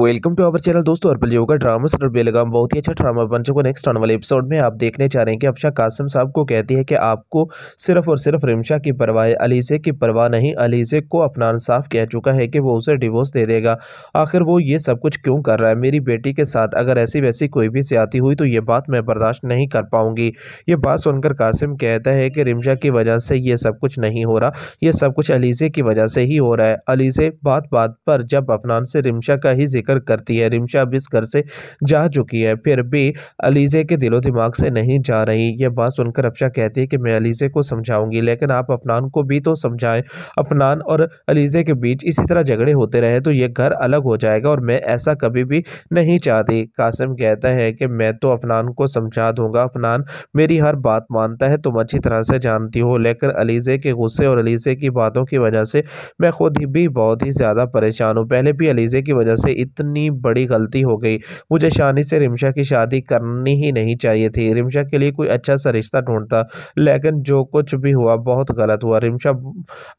welcome to our channel दोस्तों अर्पल जीव का ड्रामा सर बेलगाम बहुत ही अच्छा ड्रामा बन चुका नेक्स्ट आने वाले एपिसोड में आप देखने चाह रहे हैं कि अफशा कासिम साहब को कहती है कि आपको सिर्फ और सिर्फ रिमशा की परवाह अलीजे की परवाह नहीं अलीजे को अपना साफ़ कह चुका है कि वो उसे डिवोर्स दे देगा आखिर वो ये सब कुछ क्यों कर रहा है मेरी बेटी के साथ अगर ऐसी वैसी कोई भी सियाती हुई तो ये बात मैं बर्दाश्त नहीं कर पाऊंगी ये बात सुनकर कासिम कहता है कि रिमशा की वजह से ये सब कुछ नहीं हो रहा यह सब कुछ अलीजे की वजह से ही हो रहा है अलीजे बात बात पर जब अफनान से रिमशा का ही जिक्र जिक्र करती है रिमशा अब इस घर से जा चुकी है फिर भी अलीज़े के दिलो दिमाग से नहीं जा रही यह बात सुनकर अफशा कहती है कि मैं अलीज़े को समझाऊंगी लेकिन आप अफनान को भी तो समझाएं अफनान और अलीज़े के बीच इसी तरह झगड़े होते रहे तो यह घर अलग हो जाएगा और मैं ऐसा कभी भी नहीं चाहती कासिम कहता है कि मैं तो अफनान को समझा दूंगा अफनान मेरी हर बात मानता है तुम अच्छी तरह से जानती हो लेकिन अलीज़े के गुस्से और अलीज़े की बातों की वजह से मैं खुद भी बहुत ही ज़्यादा परेशान हूँ पहले भी अलीज़े की वजह से इतनी बड़ी गलती हो गई मुझे शानी से रिमशा की शादी करनी ही नहीं चाहिए थी रिमशा के लिए कोई अच्छा सा रिश्ता ढूंढता लेकिन जो कुछ भी हुआ बहुत गलत हुआ रिमशा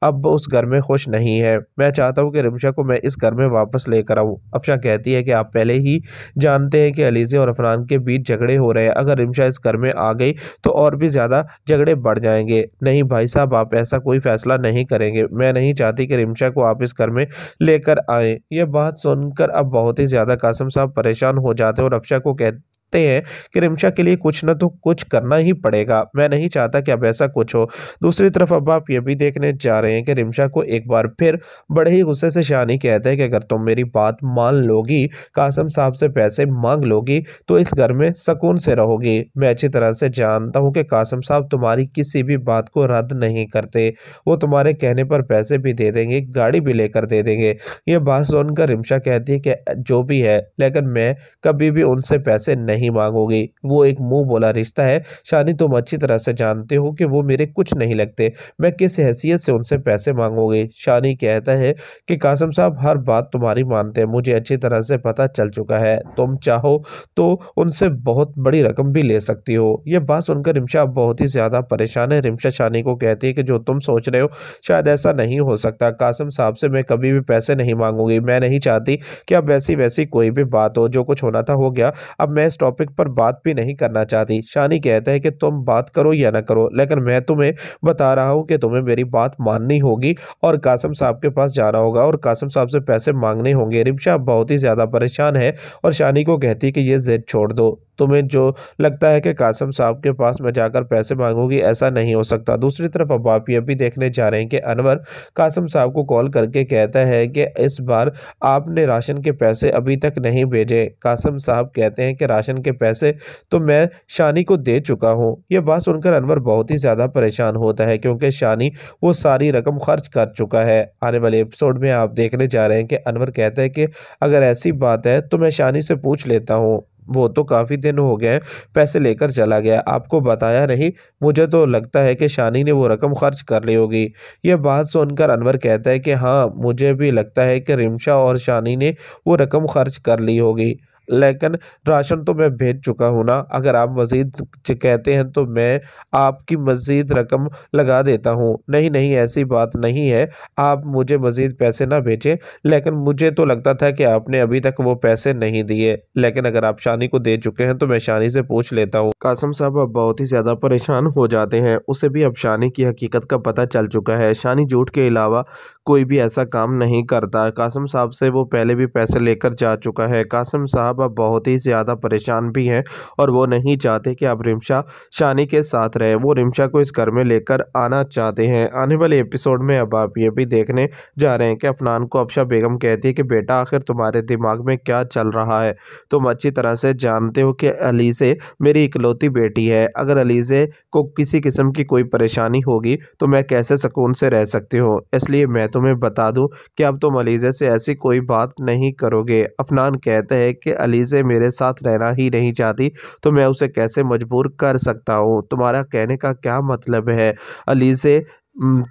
अब उस घर में खुश नहीं है मैं चाहता हूँ कि रिमशा को मैं इस घर में वापस लेकर आऊँ अफशा कहती है कि आप पहले ही जानते हैं कि अलीज़े और अफरान के बीच झगड़े हो रहे हैं अगर रिमशा इस घर में आ गई तो और भी ज़्यादा झगड़े बढ़ जाएंगे नहीं भाई साहब आप ऐसा कोई फ़ैसला नहीं करेंगे मैं नहीं चाहती कि रिमशा को आप इस घर में लेकर आए यह बात सुनकर अब बहुत ही ज़्यादा कासिम साहब परेशान हो जाते हैं और अफशा को कह सकते हैं कि रिमशा के लिए कुछ ना तो कुछ करना ही पड़ेगा मैं नहीं चाहता कि अब ऐसा कुछ हो दूसरी तरफ अब आप ये भी देखने जा रहे हैं कि रिमशा को एक बार फिर बड़े ही गुस्से से शानी कहते हैं कि अगर तुम मेरी बात मान लोगी कासम साहब से पैसे मांग लोगी तो इस घर में सुकून से रहोगी मैं अच्छी तरह से जानता हूँ कि कासम साहब तुम्हारी किसी भी बात को रद्द नहीं करते वो तुम्हारे कहने पर पैसे भी दे देंगे गाड़ी भी लेकर दे देंगे ये बात सुनकर रिमशा कहती है कि जो भी है लेकिन मैं कभी भी उनसे पैसे नहीं नहीं मांगोगे वो एक मुंह बोला रिश्ता है शानी तुम अच्छी तरह से जानते हो कि वो मेरे कुछ नहीं लगते मैं किस हैसियत से उनसे पैसे मांगोगे शानी कहता है कि कासम साहब हर बात तुम्हारी मानते हैं मुझे अच्छी तरह से पता चल चुका है तुम चाहो तो उनसे बहुत बड़ी रकम भी ले सकती हो यह बात सुनकर रिमशा बहुत ही ज़्यादा परेशान है रिमशा शानी को कहती है कि जो तुम सोच रहे हो शायद ऐसा नहीं हो सकता कासम साहब से मैं कभी भी पैसे नहीं मांगूंगी मैं नहीं चाहती कि अब वैसी वैसी कोई भी बात हो जो कुछ होना था हो गया अब मैं स्टॉक टॉपिक पर बात भी नहीं करना चाहती शानी कहते हैं कि तुम बात करो या ना करो लेकिन मैं तुम्हें बता रहा हूँ कि तुम्हें मेरी बात माननी होगी और कासम साहब के पास जाना होगा और कासम साहब से पैसे मांगने होंगे रिमशा बहुत ही ज़्यादा परेशान है और शानी को कहती है कि ये जेद छोड़ दो तुम्हें जो लगता है कि कासम साहब के पास मैं जाकर पैसे मांगूंगी ऐसा नहीं हो सकता दूसरी तरफ अब आप ये भी देखने जा रहे हैं कि अनवर कासम साहब को कॉल करके कहता है कि इस बार आपने राशन के पैसे अभी तक नहीं भेजे कासम साहब कहते हैं कि राशन के पैसे तो मैं शानी को दे चुका हूँ यह बात सुनकर अनवर बहुत ही ज़्यादा परेशान होता है क्योंकि शानी वो सारी रकम खर्च कर चुका है आने वाले एपिसोड में आप देखने जा रहे हैं कि अनवर कहते हैं कि अगर ऐसी बात है तो मैं शानी से पूछ लेता हूँ वो तो काफ़ी दिन हो गए पैसे लेकर चला गया आपको बताया नहीं मुझे तो लगता है कि शानी ने वो रकम खर्च कर ली होगी यह बात सुनकर अनवर कहता है कि हाँ मुझे भी लगता है कि रिमशा और शानी ने वो रकम खर्च कर ली होगी लेकिन राशन तो मैं भेज चुका हूँ ना अगर आप मज़ीद कहते हैं तो मैं आपकी मज़ीद रकम लगा देता हूँ नहीं नहीं ऐसी बात नहीं है आप मुझे मज़ीद पैसे ना भेजें लेकिन मुझे तो लगता था कि आपने अभी तक वो पैसे नहीं दिए लेकिन अगर आप शानी को दे चुके हैं तो मैं शानी से पूछ लेता हूँ कासम साहब अब बहुत ही ज़्यादा परेशान हो जाते हैं उसे भी अब शानी की हकीकत का पता चल चुका है शानी झूठ के अलावा कोई भी ऐसा काम नहीं करता कासम साहब से वो पहले भी पैसे लेकर जा चुका है कासम साहब पर बहुत ही ज़्यादा परेशान भी हैं और वो नहीं चाहते कि आप रिमशा शानी के साथ रहें वो रिमशा को इस घर में लेकर आना चाहते हैं आने वाले एपिसोड में अब आप ये भी देखने जा रहे हैं कि अफनान को अफशा बेगम कहती है कि बेटा आखिर तुम्हारे दिमाग में क्या चल रहा है तुम अच्छी तरह से जानते हो कि अलीज़े मेरी इकलौती बेटी है अगर अलीज़े को किसी किस्म की कोई परेशानी होगी तो मैं कैसे सुकून से रह सकती हूँ इसलिए मैं तुम्हें बता दूँ कि अब तुम अलीज़े से ऐसी कोई बात नहीं करोगे अफनान कहते हैं कि अलीजे मेरे साथ रहना ही नहीं चाहती तो मैं उसे कैसे मजबूर कर सकता हूँ तुम्हारा कहने का क्या मतलब है अलीजे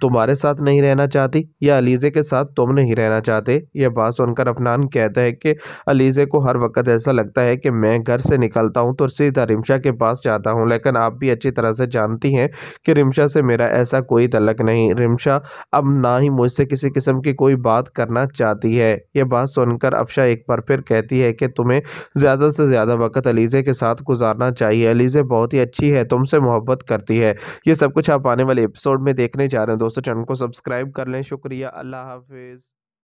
तुम्हारे साथ नहीं रहना चाहती या अलीज़े के साथ तुम नहीं रहना चाहते यह बात सुनकर अफनान कहता है कि अलीज़े को हर वक्त ऐसा लगता है कि मैं घर से निकलता हूँ तो सीधा रिमशा के पास जाता हूँ लेकिन आप भी अच्छी तरह से जानती हैं कि रिमशा से मेरा ऐसा कोई तलक नहीं रिमशा अब ना ही मुझसे किसी किस्म की कोई बात करना चाहती है यह बात सुनकर अफशा एक बार फिर कहती है कि तुम्हें ज़्यादा से ज़्यादा वक्त अलीज़े के साथ गुजारना चाहिए अलीज़े बहुत ही अच्छी है तुमसे मोहब्बत करती है ये सब कुछ आप आने वाले एपिसोड में देखने जा चाह रहे हैं दोस्तों चैनल को सब्सक्राइब कर लें शुक्रिया अल्लाह हाफिज़